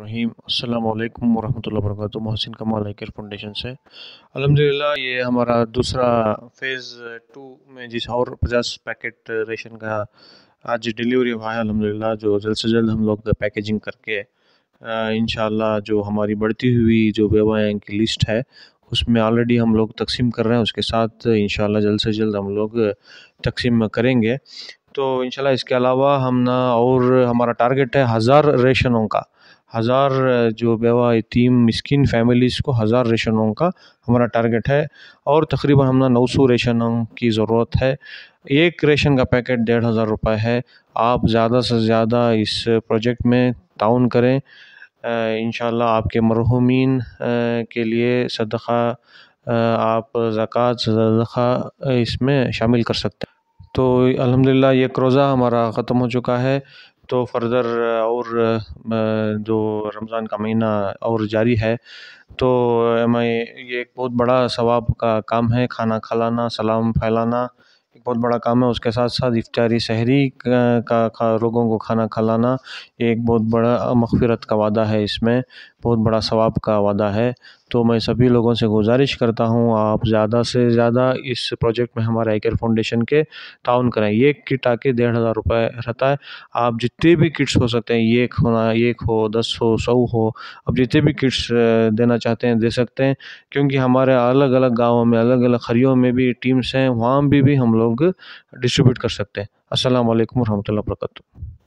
रहीम अल्लाम वरहमल वर्क मोहसिन कमाल आकर फाउंडेशन से अलहमदिल्ला ये हमारा दूसरा फेज़ टू में जिस और पचास पैकेट रेशन का आज डिलीवरी हुआ है अलहमदिल्ला जो जल्द से जल्द हम लोग पैकेजिंग करके इन जो हमारी बढ़ती हुई जो बेवाएँ की लिस्ट है उसमें ऑलरेडी हम लोग तकसीम कर रहे हैं उसके साथ इन जल्द से जल्द हम लोग तकसीम करेंगे तो इन इसके अलावा हम ना और हमारा टारगेट है हज़ार रेशनों का हज़ार जो बेवा यतीम मिसकिन फैमिलीज़ को हज़ार रेशनों का हमारा टारगेट है और तकरीबन हमारा नौ सौ रेशनों की ज़रूरत है एक रेशन का पैकेट डेढ़ हज़ार रुपये है आप ज़्यादा से ज़्यादा इस प्रोजेक्ट में ताउन करें इन आपके मरहूमिन के लिए सदक़ा आप ज़क़़त सदक़ा इसमें शामिल कर सकते हैं तो अलहमदिल्ला ये क्रोज़ा हमारा ख़त्म हो चुका है तो फर्दर और जो रमज़ान का महीना और जारी है तो मैं ये एक बहुत बड़ा सवाब का काम है खाना खिलाना सलाम फैलाना एक बहुत बड़ा काम है उसके साथ साथ इफ्तारी शहरी का, का, लोगों को खाना खिलाना एक बहुत बड़ा मगफरत का वादा है इसमें बहुत बड़ा सवाब का वादा है तो मैं सभी लोगों से गुजारिश करता हूँ आप ज़्यादा से ज़्यादा इस प्रोजेक्ट में हमारे आई फाउंडेशन के ताउन करें ये किट आके डेढ़ हज़ार रुपये रहता है आप जितने भी किट्स हो सकते हैं एक होना एक हो दस हो सौ हो आप जितने भी किट्स देना चाहते हैं दे सकते हैं क्योंकि हमारे अलग अलग गाँवों में अलग अलग खरीयों में भी टीम्स हैं वहाँ भी, भी हम लोग डिस्ट्रीब्यूट कर सकते हैं असल वरहमल वर्का